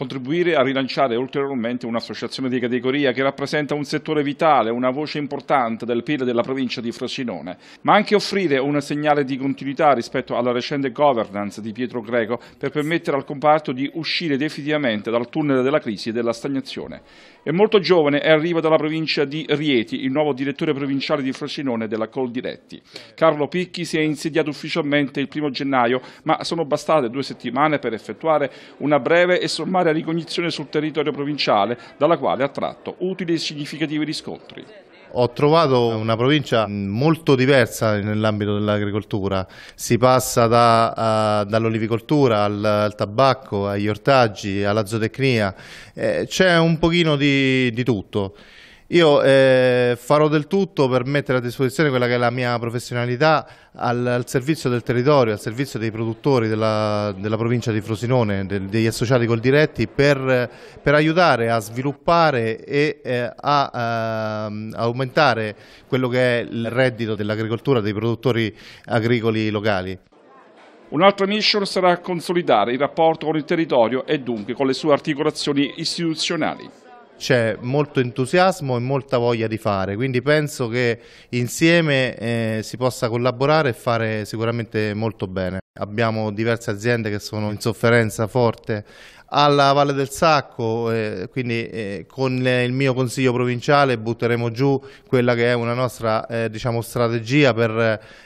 contribuire a rilanciare ulteriormente un'associazione di categoria che rappresenta un settore vitale, una voce importante del PIL della provincia di Frosinone, ma anche offrire un segnale di continuità rispetto alla recente governance di Pietro Greco per permettere al comparto di uscire definitivamente dal tunnel della crisi e della stagnazione. È molto giovane e arriva dalla provincia di Rieti il nuovo direttore provinciale di Frosinone della Col Diretti. Carlo Picchi si è insediato ufficialmente il primo gennaio, ma sono bastate due settimane per effettuare una breve e sommaria la ricognizione sul territorio provinciale, dalla quale ha tratto utili e significativi riscontri. Ho trovato una provincia molto diversa nell'ambito dell'agricoltura, si passa da, eh, dall'olivicoltura al, al, tabacco, agli ortaggi, alla zootecnia, eh, c'è un pochino di, di tutto. Io eh, farò del tutto per mettere a disposizione quella che è la mia professionalità al, al servizio del territorio, al servizio dei produttori della, della provincia di Frosinone, del, degli associati col diretti, per, per aiutare a sviluppare e eh, a, a, ehm, aumentare quello che è il reddito dell'agricoltura dei produttori agricoli locali. Un'altra mission sarà consolidare il rapporto con il territorio e dunque con le sue articolazioni istituzionali c'è molto entusiasmo e molta voglia di fare, quindi penso che insieme eh, si possa collaborare e fare sicuramente molto bene. Abbiamo diverse aziende che sono in sofferenza forte alla Valle del Sacco, eh, quindi eh, con il mio consiglio provinciale butteremo giù quella che è una nostra eh, diciamo, strategia per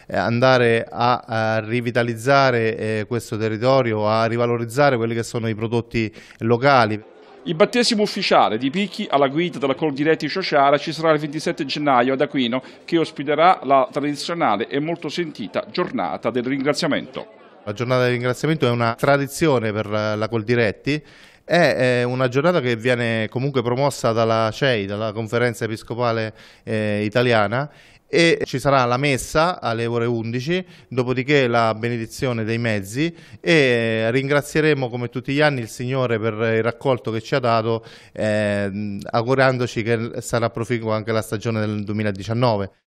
eh, andare a, a rivitalizzare eh, questo territorio, a rivalorizzare quelli che sono i prodotti locali. Il battesimo ufficiale di Picchi alla guida della Col Diretti Sociale ci sarà il 27 gennaio ad Aquino che ospiterà la tradizionale e molto sentita giornata del ringraziamento. La giornata di ringraziamento è una tradizione per la Coldiretti è una giornata che viene comunque promossa dalla CEI, dalla Conferenza Episcopale eh, Italiana e ci sarà la messa alle ore 11, dopodiché la benedizione dei mezzi e ringrazieremo come tutti gli anni il Signore per il raccolto che ci ha dato, eh, augurandoci che sarà proficua anche la stagione del 2019.